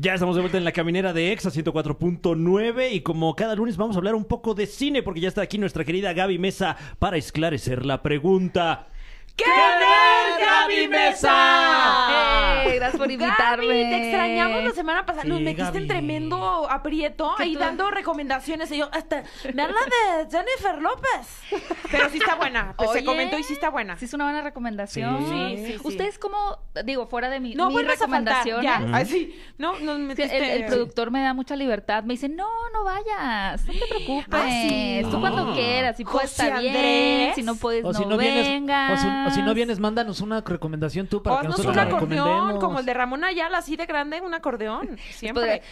Ya estamos de vuelta en la caminera de Exa 104.9 y como cada lunes vamos a hablar un poco de cine porque ya está aquí nuestra querida Gaby Mesa para esclarecer la pregunta. ¡Qué verga mi mesa! Eh, gracias por invitarme. te extrañamos la semana pasada. Nos metiste en tremendo aprieto y dando recomendaciones. Y yo, hasta, este, me habla de Jennifer López. Pero sí está buena. Pues se comentó y sí está buena. Sí, es una buena recomendación. Sí, Ustedes, como, digo, fuera de mi, no, recomendación. No, el, productor me da mucha libertad. Me dice, no, no vayas. No te preocupes. Ah, tú cuando quieras. Si puedes, bien. Si no puedes, no si no vengas si no vienes, mándanos una recomendación tú para que nosotros un acordeón, como el de Ramón Ayala, así de grande, un acordeón. Siempre.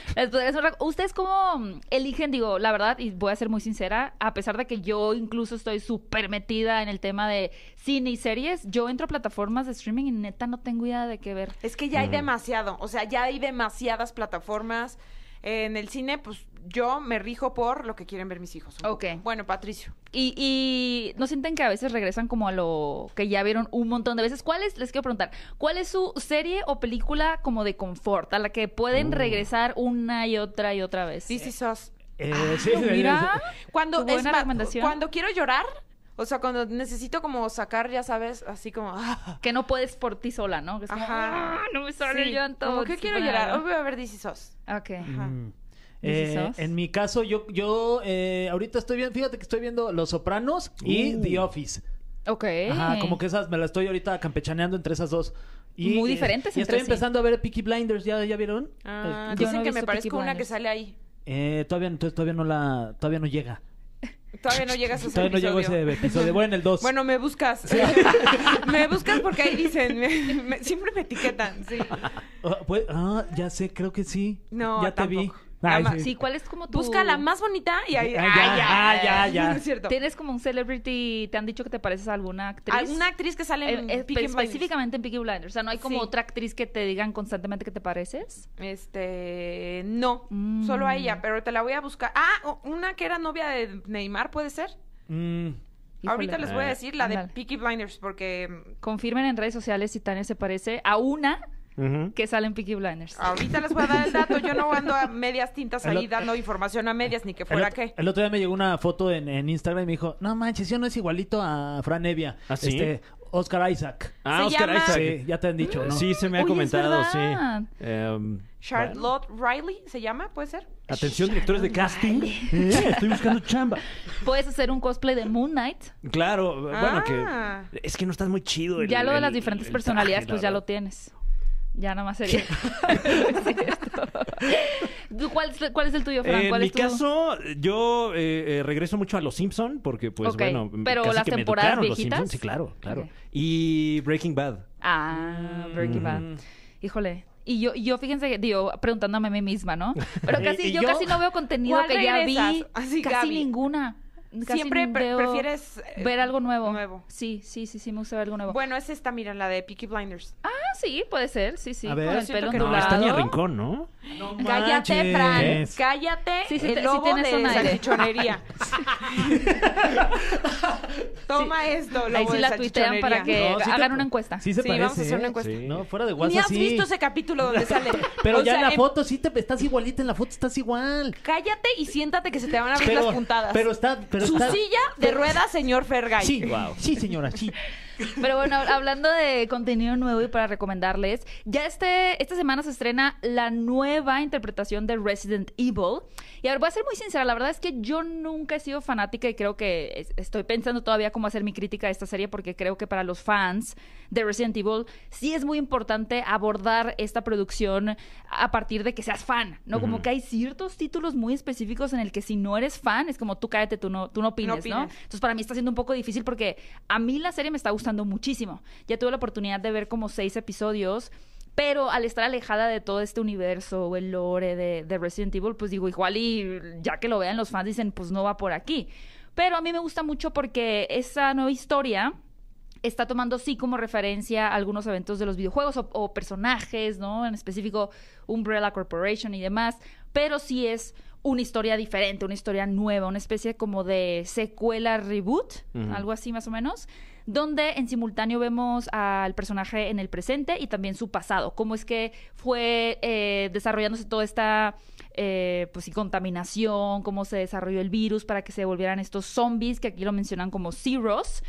Ustedes como eligen, digo, la verdad, y voy a ser muy sincera, a pesar de que yo incluso estoy súper metida en el tema de cine y series, yo entro a plataformas de streaming y neta no tengo idea de qué ver. Es que ya hay demasiado, o sea, ya hay demasiadas plataformas. en el cine, pues yo me rijo por lo que quieren ver mis hijos. Ok. Bueno, Patricio. Y, no sienten que a veces regresan como a lo que ya vieron un montón de veces. ¿Cuál es, les quiero preguntar, cuál es su serie o película como de confort a la que pueden uh. regresar una y otra y otra vez? Eh, ah, sí, sí, sos. sí, mira, cuando, quiero llorar, o sea, cuando necesito como sacar, ya sabes, así como... Ah. Que no puedes por ti sola, ¿no? Ajá. Ah, no me sale en todo ¿Por qué quiero llorar. Voy a ver DC SOS. Ok. Ajá. Mm. Eh, en mi caso, yo, yo eh, ahorita estoy viendo, fíjate que estoy viendo Los Sopranos y uh. The Office. Ok. Ajá, como que esas me la estoy ahorita campechaneando entre esas dos. Y, Muy diferentes. y estoy empezando a ver Peaky Blinders, ¿ya, ya vieron? Ah, eh, dicen que me parezco una que sale ahí. Eh, todavía, entonces, todavía no la, todavía no llega. Todavía no llegas ese Todavía no llego ese episodio. en el 2. Bueno, me buscas. me buscas porque ahí dicen. Me, siempre me etiquetan, sí. Oh, pues, ah, ya sé, creo que sí. No, ya te vi sí. ¿cuál es como tú? Busca la más bonita y ahí... Ah, ya, ya, ya, es cierto. ¿Tienes como un celebrity, te han dicho que te pareces a alguna actriz? ¿Alguna actriz que sale en, eh, eh, Específicamente en Peaky Blinders. O sea, ¿no hay como otra actriz que te digan constantemente que te pareces? Este... No, mm. solo a ella, pero te la voy a buscar. Ah, una que era novia de Neymar, ¿puede ser? Mm. Ahorita les voy a eh, decir la de Peaky Blinders porque... Confirmen en redes sociales si Tania se parece a una que salen Peaky Blinders. Ahorita les voy a dar el dato, yo no ando a medias tintas ahí dando información a medias, ni que fuera qué. El otro día me llegó una foto en, Instagram y me dijo, no manches, yo no es igualito a Fran Evia. ¿Así? ¿Ah, este, Oscar Isaac. Ah, Oscar Isaac. ya te han dicho, Sí, se me ha comentado, sí. Em, Charlotte Riley se llama, ¿puede ser? Atención, directores de casting. Eh, estoy buscando chamba. Puedes hacer un cosplay de Moon Knight. Claro, bueno, que ah. es que no estás muy chido. ya lo de las diferentes personalidades, pues ya lo tienes. Ya no más sería. ¿Cuál, es, ¿Cuál, es el tuyo, Fran? ¿Cuál en mi caso, yo eh, eh, regreso mucho a Los Simpson porque, pues, bueno, pero las que temporadas me Los Simpsons, sí, claro, claro. Y Breaking Bad. Ah, Breaking Bad. Híjole, y yo, yo fíjense, digo, preguntándome a mí misma, ¿no? Pero casi, yo, casi no veo contenido que ya vi. casi ninguna. Siempre prefieres eh, ver algo nuevo. Nuevo. Sí, sí, sí, sí, me gusta ver algo nuevo. Bueno, es esta, mira, la de Peaky Blinders. Ah, sí, puede ser, sí, sí. A ver, el pelo está en el rincón, ¿no? no cállate, Fran, cállate. Sí, sí, el sí tienes una salchichonería. Toma esto, lo Ahí sí la tuitean para que hagan una encuesta. Sí, se sí vamos a hacer una ¿eh? encuesta. Sí. No, fuera de WhatsApp. Ni has visto ese capítulo donde sale. Pero ya en la foto sí te estás igualita, en la foto estás igual. Cállate y siéntate que se te van a abrir las puntadas. Pero está, su silla de ruedas, señor Fergay. sí, señora, sí. Pero bueno, hablando de contenido nuevo y para recomendarles, ya este, esta semana se estrena la nueva interpretación de Resident Evil. Y a ver, voy a ser muy sincera, la verdad es que yo nunca he sido fanática y creo que estoy pensando todavía cómo hacer mi crítica de esta serie porque creo que para los fans de Resident Evil sí es muy importante abordar esta producción a partir de que seas fan, ¿no? Como que hay ciertos títulos muy específicos en el que si no eres fan es como tú cállate, tú no, tú ¿no? ¿no? Entonces para mí está siendo un poco difícil porque a mí la serie me está gustando muchísimo. Ya tuve la oportunidad de ver como seis episodios. Pero al estar alejada de todo este universo o el lore de, de, Resident Evil, pues digo, igual y ya que lo vean los fans dicen, pues no va por aquí. Pero a mí me gusta mucho porque esa nueva historia está tomando sí como referencia algunos eventos de los videojuegos o, personajes, ¿no? En específico Umbrella Corporation y demás. Pero sí es una historia diferente, una historia nueva, una especie como de secuela reboot, algo así más o menos donde en simultáneo vemos al personaje en el presente y también su pasado, cómo es que fue eh, desarrollándose toda esta eh, pues contaminación, cómo se desarrolló el virus para que se volvieran estos zombies, que aquí lo mencionan como zeros.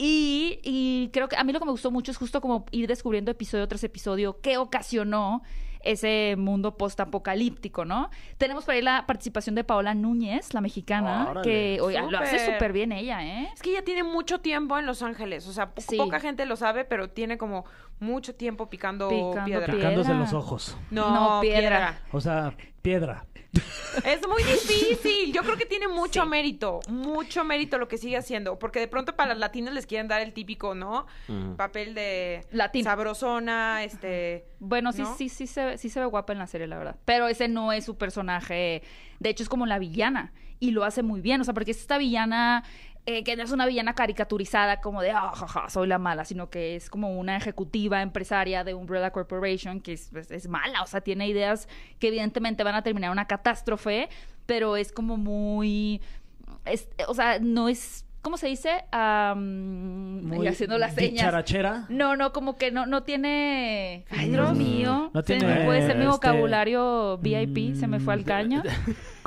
Y, y creo que a mí lo que me gustó mucho es justo como ir descubriendo episodio tras episodio qué ocasionó ese mundo post-apocalíptico, ¿no? Tenemos por ahí la participación de Paola Núñez, la mexicana, que hoy lo hace súper bien ella, ¿eh? Es que ella tiene mucho tiempo en Los Ángeles, o sea, poca gente lo sabe, pero tiene como mucho tiempo picando, piedra. Picándose los ojos. No, piedra. O sea, piedra. Es muy difícil. Yo creo que tiene mucho mérito, mucho mérito lo que sigue haciendo, porque de pronto para las latinas les quieren dar el típico, ¿no? Papel de sabrosona, este. Bueno, sí, sí, sí se, sí se ve guapa en la serie, la verdad. Pero ese no es su personaje. De hecho, es como la villana y lo hace muy bien. O sea, porque es esta villana eh, que no es una villana caricaturizada como de, ah, soy la mala, sino que es como una ejecutiva empresaria de Umbrella Corporation que es, pues, mala, o sea, tiene ideas que evidentemente van a terminar una catástrofe, pero es como muy... o sea, no es ¿cómo se dice? haciendo las señas. ¿Charachera? No, no, como que no, no tiene. Ay, Dios mío. No tiene. Puede ser mi este, vocabulario mm, VIP, se me fue al caño.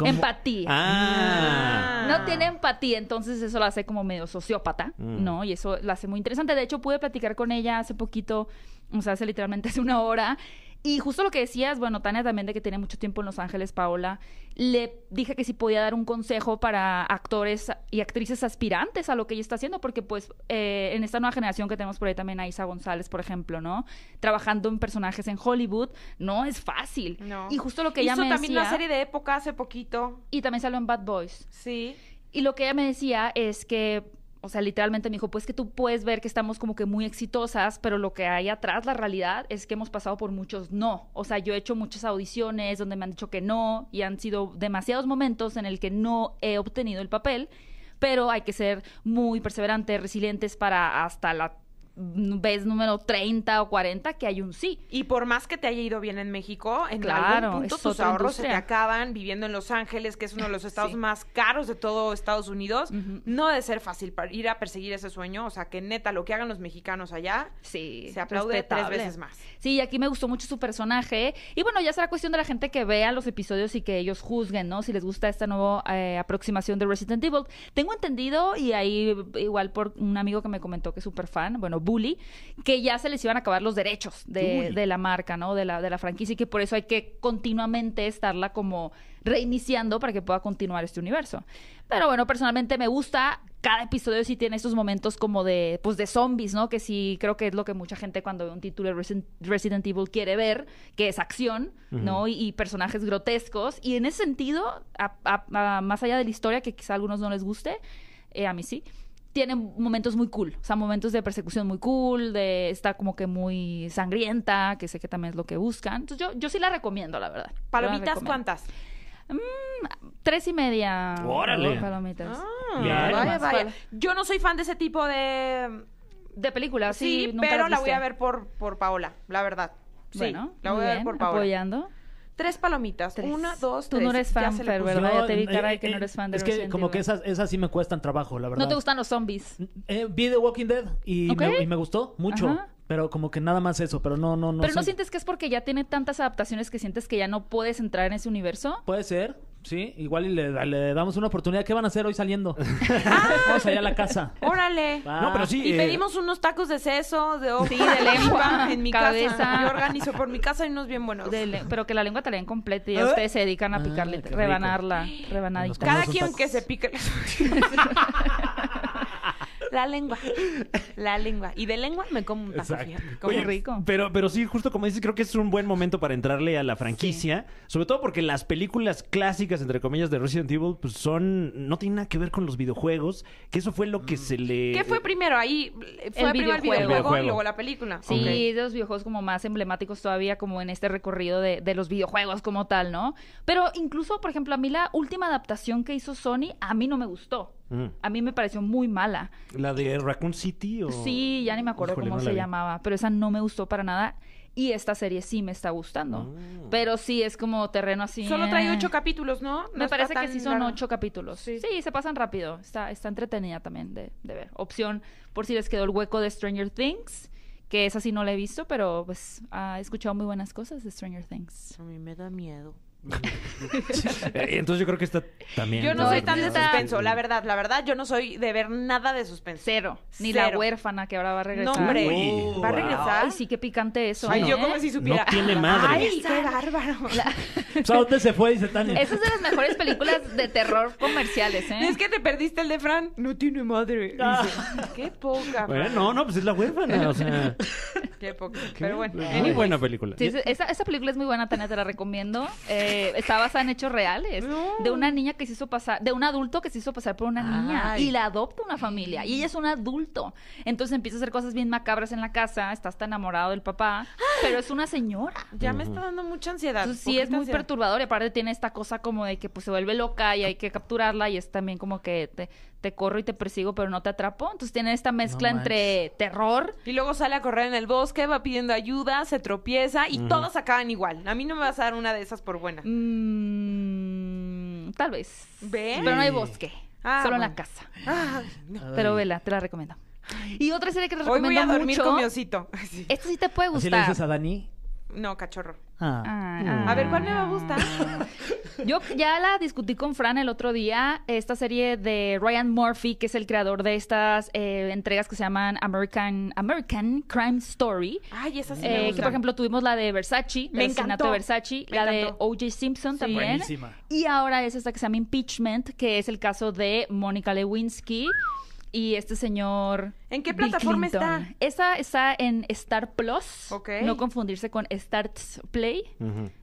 Empatía. Ah. ah. No tiene empatía, entonces eso la hace como medio sociópata, mm. ¿no? Y eso la hace muy interesante. De hecho, pude platicar con ella hace poquito, o sea, hace literalmente hace una hora, y justo lo que decías, bueno, Tania también de que tiene mucho tiempo en Los Ángeles, Paola, le dije que si podía dar un consejo para actores y actrices aspirantes a lo que ella está haciendo, porque pues eh, en esta nueva generación que tenemos por ahí también a Isa González, por ejemplo, ¿no? Trabajando en personajes en Hollywood, no es fácil. Y justo lo que ella Hizo también una serie de época hace poquito. Y también salió en Bad Boys. Sí. Y lo que ella me decía es que o sea, literalmente me dijo, pues que tú puedes ver que estamos como que muy exitosas, pero lo que hay atrás, la realidad, es que hemos pasado por muchos no. O sea, yo he hecho muchas audiciones donde me han dicho que no y han sido demasiados momentos en el que no he obtenido el papel, pero hay que ser muy perseverantes, resilientes para hasta la ves número 30 o 40 que hay un sí. Y por más que te haya ido bien en México, en claro, algún punto tus ahorros se te acaban viviendo en Los Ángeles, que es uno de los estados más caros de todo Estados Unidos. No de ser fácil para ir a perseguir ese sueño, o sea, que neta lo que hagan los mexicanos allá, sí, se aplaude tres veces más. Sí, y aquí me gustó mucho su personaje y bueno, ya será cuestión de la gente que vea los episodios y que ellos juzguen, ¿no? Si les gusta esta nueva eh, aproximación de Resident Evil. Tengo entendido y ahí igual por un amigo que me comentó que es súper fan, bueno, que ya se les iban a acabar los derechos de, la marca, ¿no? De la, de la franquicia y que por eso hay que continuamente estarla como reiniciando para que pueda continuar este universo. Pero bueno, personalmente me gusta. Cada episodio si tiene estos momentos como de, pues de zombies, ¿no? Que sí creo que es lo que mucha gente cuando ve un título de Resident, Evil quiere ver, que es acción, ¿no? Y, personajes grotescos. Y en ese sentido, más allá de la historia, que quizá a algunos no les guste, eh, a mí sí tiene momentos muy cool, o sea, momentos de persecución muy cool, de está como que muy sangrienta, que sé que también es lo que buscan. Entonces yo, yo sí la recomiendo, la verdad. ¿Palomitas cuántas? Mm, tres y media. Órale. Palomitas. Ah, vaya, vaya, Yo no soy fan de ese tipo de... De películas, sí. pero la voy a ver por, por Paola, la verdad. Sí, bueno, la voy a ver por Paola. Apoyando. Tres palomitas. Una, dos, Tú no eres fan, ya te vi cara eh, que no eh, eres fan de Es que como que esas, esas sí me cuestan trabajo, la verdad. ¿No te gustan los zombies? Eh, vi The Walking Dead y, me, gustó mucho. Pero como que nada más eso, pero no, no, no. Pero no sientes que es porque ya tiene tantas adaptaciones que sientes que ya no puedes entrar en ese universo. Puede ser. Sí, igual le, damos una oportunidad. ¿Qué van a hacer hoy saliendo? Vamos allá a la casa. Órale. Y eh, pedimos unos tacos de seso, de ojo, sí, de lengua en mi cabeza. Yo organizo por mi casa y unos bien buenos. Pero que la lengua te la completa y ¿Eh? ustedes se dedican a ah, picarle, rebanarla, rebanadita. Cada quien que se pique. La lengua. La lengua. Y de lengua me como un taco, rico. Pero, pero sí, justo como dices, creo que es un buen momento para entrarle a la franquicia. Sobre todo porque las películas clásicas, entre comillas, de Resident Evil, pues son. No tienen nada que ver con los videojuegos. Que eso fue lo que mm. se le. ¿Qué fue primero? Ahí eh, fue el primero el videojuego, y luego la película. Sí, de los videojuegos como más emblemáticos todavía, como en este recorrido de, de los videojuegos como tal, ¿no? Pero incluso, por ejemplo, a mí la última adaptación que hizo Sony, a mí no me gustó. Mm. A mí me pareció muy mala. ¿La de Raccoon City o...? Sí, ya ni me acuerdo cómo se llamaba, pero esa no me gustó para nada. Y esta serie sí me está gustando. Ah. Pero sí es como terreno así. Solo trae ocho capítulos, ¿no? me parece que sí son ocho capítulos. Sí. sí. se pasan rápido. Está, está entretenida también de, ver. Opción por si les quedó el hueco de Stranger Things, que esa sí no la he visto, pero pues ha ah, he escuchado muy buenas cosas de Stranger Things. A mí me da miedo. Eh, entonces yo creo que esta también. Yo no, soy tan de suspenso, la verdad, la verdad, yo no soy de ver nada de suspenso. Cero. Ni la huérfana que ahora va a regresar. No, hombre. va a regresar. Ay, sí, qué picante eso. Ay, yo como si supiera. No tiene madre. Ay, qué bárbaro. O sea, ¿dónde se fue? Dice Tania. Esa es de las mejores películas de terror comerciales, ¿eh? Es que te perdiste el de Fran. No tiene madre. Ah. qué poca. Bueno, no, no, pues es la huérfana, o sea. Qué poca. pero bueno. Muy buena película. Sí, esa, esa, película es muy buena, Tania, te la recomiendo. Eh, eh, está basada en hechos reales de una niña que se hizo pasar, de un adulto que se hizo pasar por una niña y la adopta una familia y ella es un adulto. Entonces empieza a hacer cosas bien macabras en la casa, está hasta enamorado del papá, pero es una señora. Ya me está dando mucha ansiedad. sí, es muy perturbador y aparte tiene esta cosa como de que pues se vuelve loca y hay que capturarla y es también como que te, te corro y te persigo, pero no te atrapo. Entonces tiene esta mezcla entre terror. Y luego sale a correr en el bosque, va pidiendo ayuda, se tropieza y todos acaban igual. A mí no me vas a dar una de esas por buena. Mm, tal vez. ¿Ve? Pero no hay bosque. Ah, solo la casa. Pero vela, te la recomiendo. Y otra serie que te recomiendo mucho. voy a dormir con mi osito. Esto sí te puede gustar. ¿Así le dices a Dani? No, cachorro. Ah. Ah, mm. ah. A ver, ¿cuál me va a gustar? Yo ya la discutí con Fran el otro día, esta serie de Ryan Murphy, que es el creador de estas eh, entregas que se llaman American, American Crime Story. Ay, esa sí me eh, gusta. Que, por ejemplo, tuvimos la de Versace, me encantó. Versace, la de O.J. Simpson también. Y ahora es esta que se llama Impeachment, que es el caso de Mónica Lewinsky y este señor. ¿En qué plataforma está? Esa está en Star Plus. No confundirse con Star Play.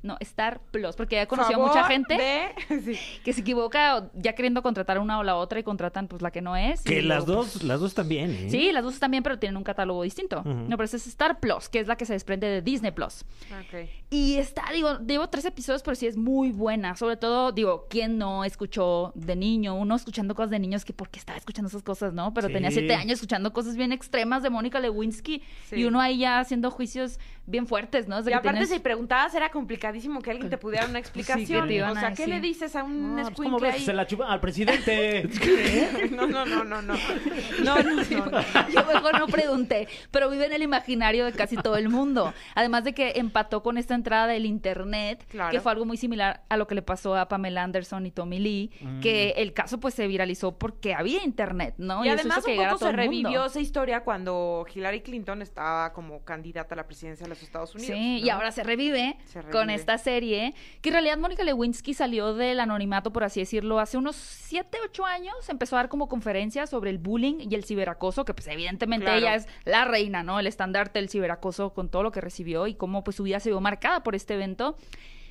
No, Star Plus. Porque he conocido a mucha gente que se equivoca ya queriendo contratar una o la otra y contratan pues la que no es. Que las dos, pues, las dos también. ¿eh? Sí, las dos están bien, pero tienen un catálogo distinto. No, pero esa es Star Plus, que es la que se desprende de Disney Plus. Okay. Y está, digo, llevo tres episodios, pero sí es muy buena. Sobre todo, digo, ¿quién no escuchó de niño? Uno escuchando cosas de niños que porque estaba escuchando esas cosas, ¿no? Pero tenía siete años escuchando cosas bien extremas de Mónica Lewinsky y uno ahí ya haciendo juicios bien fuertes, ¿no? y aparte si preguntabas era complicadísimo que alguien te pudiera una explicación. o ¿qué le dices a un no, pues, ¿Cómo ves? Se la chupa al presidente. No, no, no, no, no. No, no, Yo mejor no pregunté, pero vive en el imaginario de casi todo el mundo. Además de que empató con esta entrada del internet, que fue algo muy similar a lo que le pasó a Pamela Anderson y Tommy Lee, mm. que el caso pues se viralizó porque había internet, ¿no? Y, además eso un poco se revivió esa historia cuando Hillary Clinton estaba como candidata a la presidencia de la Estados Unidos. Sí, y ahora se revive, con esta serie, que en realidad Mónica Lewinsky salió del anonimato, por así decirlo, hace unos 7, 8 años, empezó a dar como conferencias sobre el bullying y el ciberacoso, que pues evidentemente ella es la reina, ¿no? El estandarte del ciberacoso con todo lo que recibió y cómo pues su vida se vio marcada por este evento.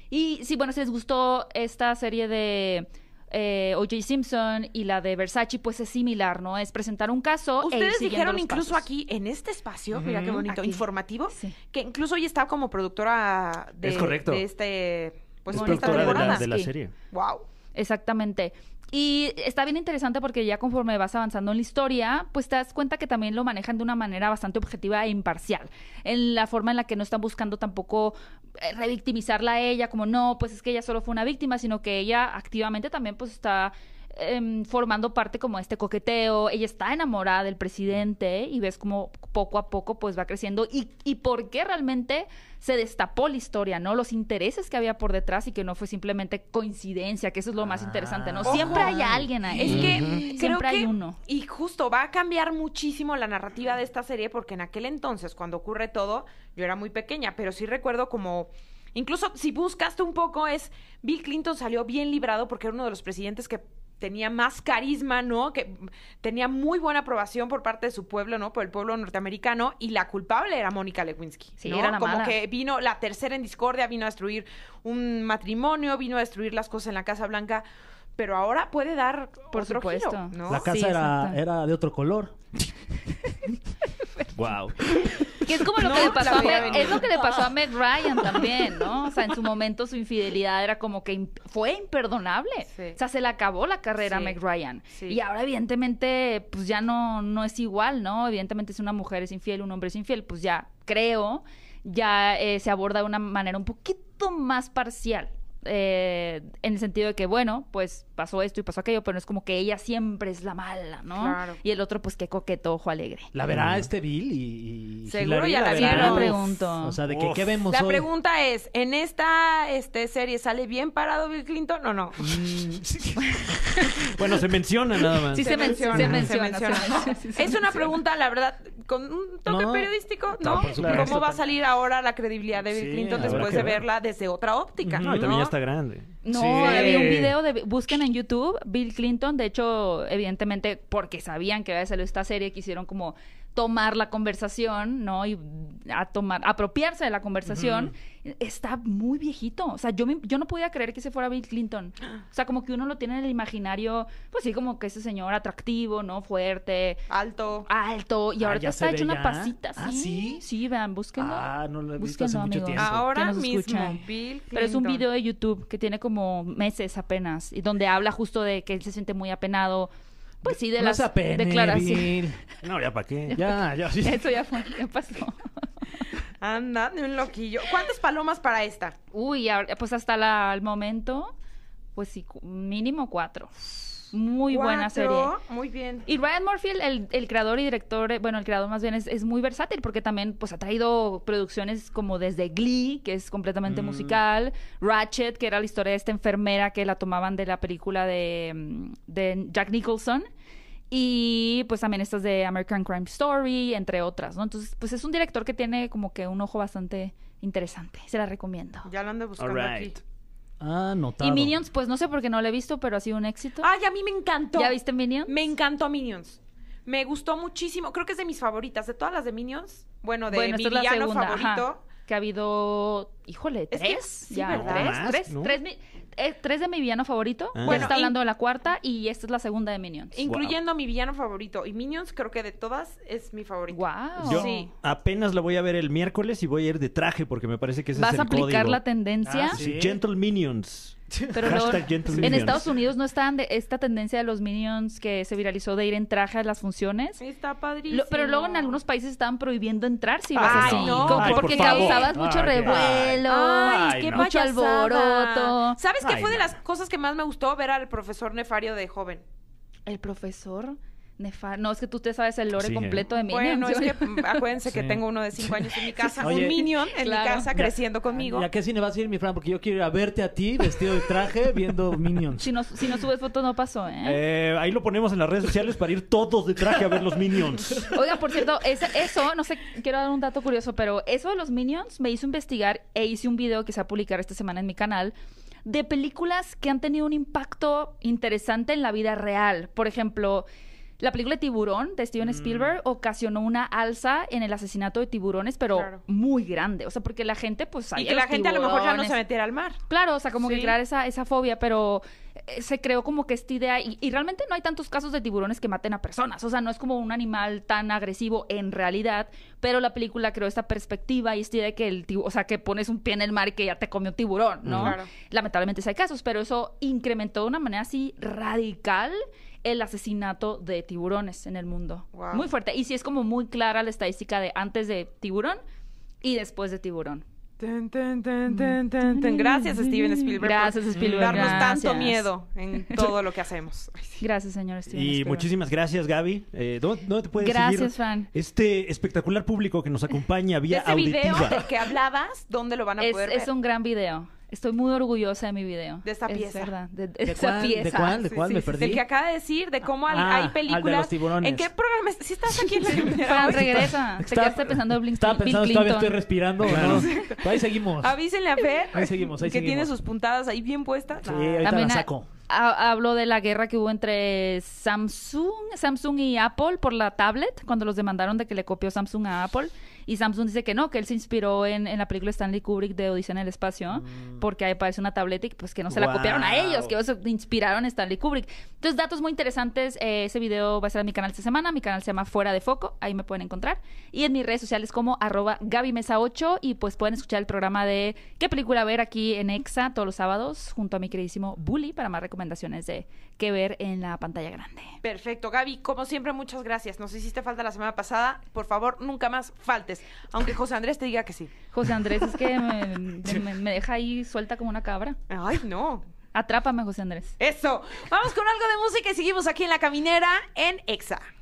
Y sí, bueno, si les gustó esta serie de eh, O.J. Simpson y la de Versace, pues es similar, ¿no? Es presentar un caso. E Ustedes dijeron incluso aquí, en este espacio, mira qué bonito, informativo, que incluso hoy está como productora de, correcto. este, pues, productora de la serie. Wow. Exactamente. Y está bien interesante porque ya conforme vas avanzando en la historia, pues te das cuenta que también lo manejan de una manera bastante objetiva e imparcial, en la forma en la que no están buscando tampoco eh, revictimizarla a ella, como no, pues es que ella solo fue una víctima, sino que ella activamente también pues está Em, formando parte como este coqueteo, ella está enamorada del presidente y ves como poco a poco pues va creciendo y, por qué realmente se destapó la historia, ¿no? Los intereses que había por detrás y que no fue simplemente coincidencia, que eso es lo más interesante, ¿no? Siempre hay alguien ahí. Es que hay uno. Y justo va a cambiar muchísimo la narrativa de esta serie porque en aquel entonces, cuando ocurre todo, yo era muy pequeña, pero sí recuerdo como... Incluso si buscaste un poco es Bill Clinton salió bien librado porque era uno de los presidentes que tenía más carisma, ¿no? Que tenía muy buena aprobación por parte de su pueblo, ¿no? Por el pueblo norteamericano. Y la culpable era Mónica Lewinsky. ¿no? Sí, era Como que vino la tercera en discordia, vino a destruir un matrimonio, vino a destruir las cosas en la Casa Blanca. Pero ahora puede dar por otro supuesto. La casa era, era de otro color. wow. Que es como lo que le pasó a Meg, es lo que le pasó a Ryan también, ¿no? O sea, en su momento su infidelidad era como que fue imperdonable. O sea, se le acabó la carrera a Meg Ryan. Y ahora evidentemente pues ya no no es igual, ¿no? Evidentemente si una mujer es infiel, un hombre es infiel, pues ya creo ya eh, se aborda de una manera un poquito más parcial. Eh, en el sentido de que, bueno, pues pasó esto y pasó aquello, pero no es como que ella siempre es la mala, ¿no? Claro. Y el otro, pues qué coqueto, ojo alegre. La verá este Bill y. Seguro ya la, verá. pregunto. O sea, de que, ¿qué vemos La pregunta es: ¿en esta este, serie sale bien parado Bill Clinton o no? Mm. bueno, se menciona nada más. Sí, se, menciona, se menciona. es una pregunta, la verdad, con un toque periodístico, ¿no? ¿Cómo va a salir ahora la credibilidad de Bill Clinton después de verla desde otra óptica? No, y también ya está grande. No, había un video de. Busquen en YouTube Bill Clinton. De hecho, evidentemente, porque sabían que iba había salido esta serie, quisieron como tomar la conversación, ¿no? Y a tomar, apropiarse de la conversación, está muy viejito. O sea, yo, yo no podía creer que ese fuera Bill Clinton. O sea, como que uno lo tiene en el imaginario, pues sí, como que ese señor atractivo, ¿no? Fuerte. Alto. Alto. Y ah, ahora está hecho una pasita. ¿Ah, ¿sí? sí? Sí, vean, búsquenlo. Ah, no lo he visto mucho tiempo. Ahora mismo, Pero es un video de YouTube que tiene como meses apenas, y donde habla justo de que él se siente muy apenado pues sí, de las declaraciones. No, ya para qué. Ya, ya, sí. Eso ya, fue, ya pasó. Anda, de un loquillo. ¿Cuántas palomas para esta? Uy, pues hasta el momento, pues sí, mínimo cuatro. Muy buena serie. Muy bien. Y Ryan Murphy, el, el creador y director, eh, bueno, el creador más bien es, muy versátil porque también pues ha traído producciones como desde Glee, que es completamente mm. musical, Ratchet, que era la historia de esta enfermera que la tomaban de la película de, mm, de Jack Nicholson. Y pues también estas de American Crime Story, entre otras, ¿no? Entonces, pues es un director que tiene como que un ojo bastante interesante. Se la recomiendo. Ya lo ando buscando aquí. Ah, Y Minions, pues no sé por qué no lo he visto, pero ha sido un éxito. Ay, a mí me encantó. ¿Ya viste Minions? Me encantó Minions. Me gustó muchísimo. Creo que es de mis favoritas. De todas las de Minions. Bueno, de mi favorito que ha habido, híjole, tres, ya, tres, tres, de mi villano favorito. Ah. está hablando de la cuarta y esta es la segunda de Minions. Incluyendo mi villano favorito y Minions, creo que de todas es mi favorito. Wow. Yo apenas la voy a ver el miércoles y voy a ir de traje porque me parece que es ¿Vas es el a aplicar la tendencia? Ah, Gentle Minions. Pero en Estados Unidos no estaban de esta tendencia de los minions que se viralizó de ir en traje a las funciones. Está padrísimo. pero luego en algunos países estaban prohibiendo entrar si ibas así. porque causabas mucho revuelo, Ay, qué mucho alboroto. ¿Sabes qué fue de las cosas que más me gustó ver al profesor Nefario de joven? El profesor no, es que tú te sabes el lore completo de Minions. Bueno, es que mm, acuérdense que tengo uno de cinco años en mi casa, un Minion en mi casa creciendo conmigo. ¿Y a qué cine vas a ir, mi Fran? Porque yo quiero ir a verte a ti vestido de traje viendo Minions. Si no, subes fotos no pasó, ¿eh? ¿eh? Ahí lo ponemos en las redes sociales para ir todos de traje a ver los Minions. Oiga, por cierto, eso, no sé, quiero dar un dato curioso, pero eso de los Minions me hizo investigar e hice un video que se va a publicar esta semana en mi canal de películas que han tenido un impacto interesante en la vida real. Por ejemplo... La película de Tiburón de Steven mm. Spielberg ocasionó una alza en el asesinato de tiburones, pero muy grande. O sea, porque la gente, pues, Y que la gente a lo mejor ya no se metiera al mar. Claro, o sea, como que crear esa, esa fobia, pero eh, se creó como que esta idea. Y, realmente no hay tantos casos de tiburones que maten a personas. O sea, no es como un animal tan agresivo en realidad, pero la película creó esta perspectiva y esta idea de que el tiburón, o sea, que pones un pie en el mar y que ya te come un tiburón, ¿no? Lamentablemente sí hay casos, pero eso incrementó de una manera así radical el asesinato de tiburones en el mundo. Muy fuerte. Y si es como muy clara la estadística de antes de tiburón y después de tiburón. gracias, Steven Spielberg. Gracias, Spielberg. darnos tanto miedo en todo lo que hacemos. Gracias, señor Steven. Y muchísimas gracias, Gaby. Eh, ¿dónde, te puedes gracias, Este espectacular público que nos acompaña vía que hablabas, ¿dónde lo van a ver? Es un gran video. Estoy muy orgullosa de mi video. De esta pieza. verdad, de, cuál, pieza. ¿De cuál? ¿De cuál? me perdí. Del que acaba de decir, de cómo hay ah, películas. los tiburones. ¿En qué programa? Si ¿Sí estás aquí en la regresa. Está, Te quedaste pensando en Blink Estaba pensando, todavía estoy respirando. Ahí seguimos. Avísenle a Fer. Ahí seguimos, ahí Que tiene sus puntadas ahí bien puestas. Sí, ahí También saco. habló de la guerra que hubo entre Samsung, Samsung y Apple por la tablet, cuando los demandaron de que le copió Samsung a Apple. Y Samsung dice que no, que él se inspiró en, la película Stanley Kubrick de Odisea en el Espacio, mm. porque ahí aparece una tableta y pues que no se la copiaron a ellos, que ellos se inspiraron a Stanley Kubrick. Entonces, datos muy interesantes. Eh, ese video va a ser en mi canal esta semana. Mi canal se llama Fuera de Foco, ahí me pueden encontrar. Y en mis redes sociales como arroba Gaby Mesa 8 y pues pueden escuchar el programa de qué película ver aquí en EXA todos los sábados junto a mi queridísimo Bully para más recomendaciones de qué ver en la pantalla grande. Perfecto, Gaby, como siempre, muchas gracias. Nos hiciste falta la semana pasada. Por favor, nunca más faltes. Aunque José Andrés te diga que sí. José Andrés es que me, me deja ahí suelta como una cabra. Ay, no. Atrápame, José Andrés. Eso. Vamos con algo de música y seguimos aquí en la caminera en EXA.